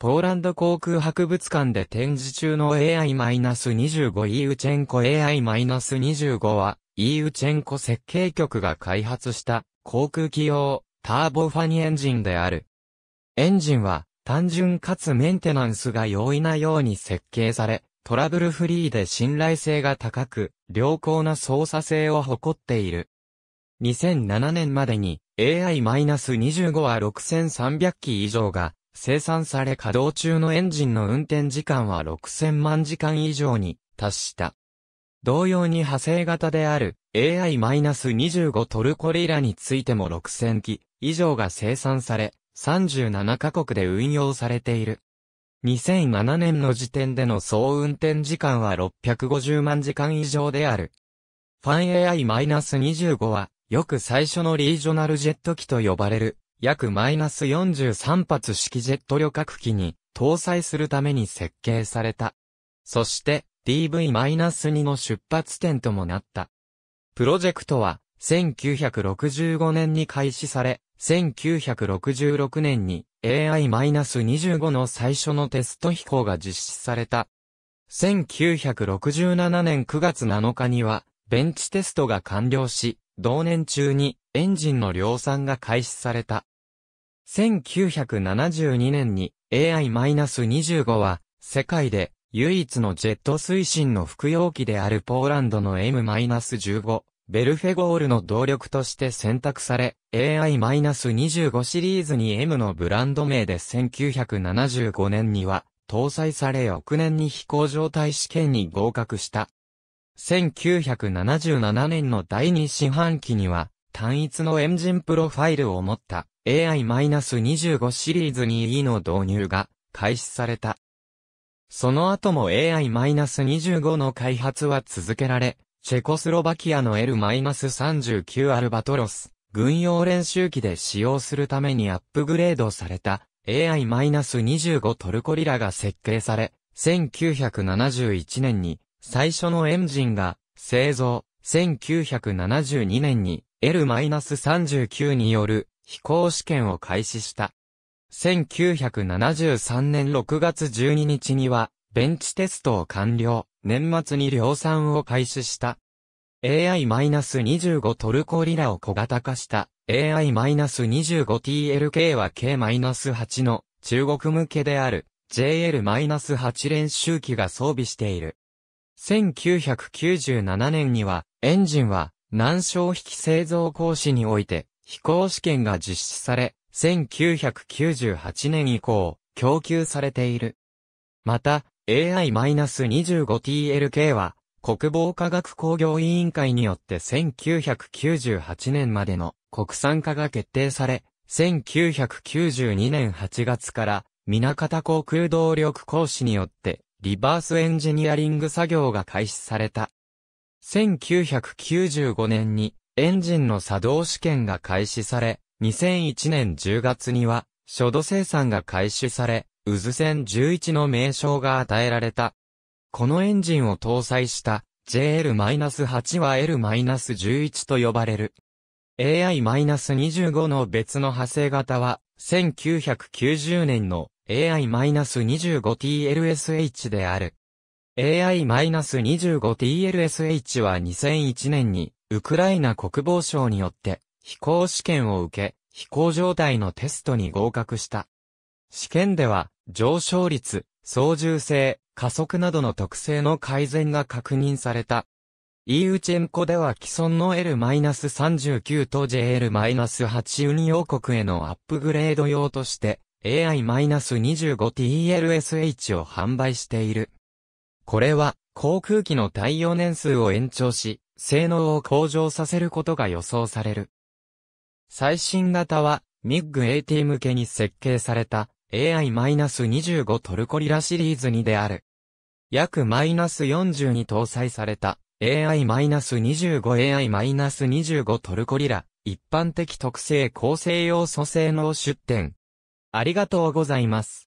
ポーランド航空博物館で展示中の AI-25 イーウチェンコ AI-25 は、イーウチェンコ設計局が開発した航空機用ターボファニエンジンである。エンジンは単純かつメンテナンスが容易なように設計され、トラブルフリーで信頼性が高く、良好な操作性を誇っている。2007年までに AI-25 は6300機以上が生産され稼働中のエンジンの運転時間は6000万時間以上に達した。同様に派生型である AI-25 トルコリラについても6000機以上が生産され、37カ国で運用されている。2007年の時点での総運転時間は650万時間以上である。ファン AI-25 は、よく最初のリージョナルジェット機と呼ばれる約マイナス43発式ジェット旅客機に搭載するために設計された。そして DV-2 の出発点ともなった。プロジェクトは1965年に開始され、1966年に AI-25 の最初のテスト飛行が実施された。1967年9月7日には、ベンチテストが完了し、同年中にエンジンの量産が開始された。1972年に AI-25 は世界で唯一のジェット推進の服用機であるポーランドの M-15 ベルフェゴールの動力として選択され AI-25 シリーズに M のブランド名で1975年には搭載され翌年に飛行状態試験に合格した。1977年の第2四半期には単一のエンジンプロファイルを持った AI-25 シリーズ 2E の導入が開始された。その後も AI-25 の開発は続けられ、チェコスロバキアの L-39 アルバトロス、軍用練習機で使用するためにアップグレードされた AI-25 トルコリラが設計され、1971年に最初のエンジンが製造、1972年に L-39 による飛行試験を開始した。1973年6月12日には、ベンチテストを完了、年末に量産を開始した。AI-25 トルコリラを小型化した AI-25TLK は K-8 の中国向けである JL-8 練習機が装備している。1997年にはエンジンは南昇引き製造講師において飛行試験が実施され、1998年以降、供給されている。また、AI-25TLK は、国防科学工業委員会によって1998年までの国産化が決定され、1992年8月から、南方航空動力講師によって、リバースエンジニアリング作業が開始された。1995年に、エンジンの作動試験が開始され、2001年10月には、初度生産が開始され、渦線11の名称が与えられた。このエンジンを搭載した JL-8 は L-11 と呼ばれる。AI-25 の別の派生型は、1990年の AI-25TLSH である。AI-25TLSH は2001年にウクライナ国防省によって飛行試験を受け、飛行状態のテストに合格した。試験では上昇率、操縦性、加速などの特性の改善が確認された。イーウチェンコでは既存の L-39 と JL-8 運用国へのアップグレード用として AI-25TLSH を販売している。これは航空機の耐用年数を延長し、性能を向上させることが予想される。最新型は、ミッグ AT 向けに設計された AI-25 トルコリラシリーズにである。約 -40 に搭載された AI-25 AI-25 トルコリラ一般的特性構成要素性能出展。ありがとうございます。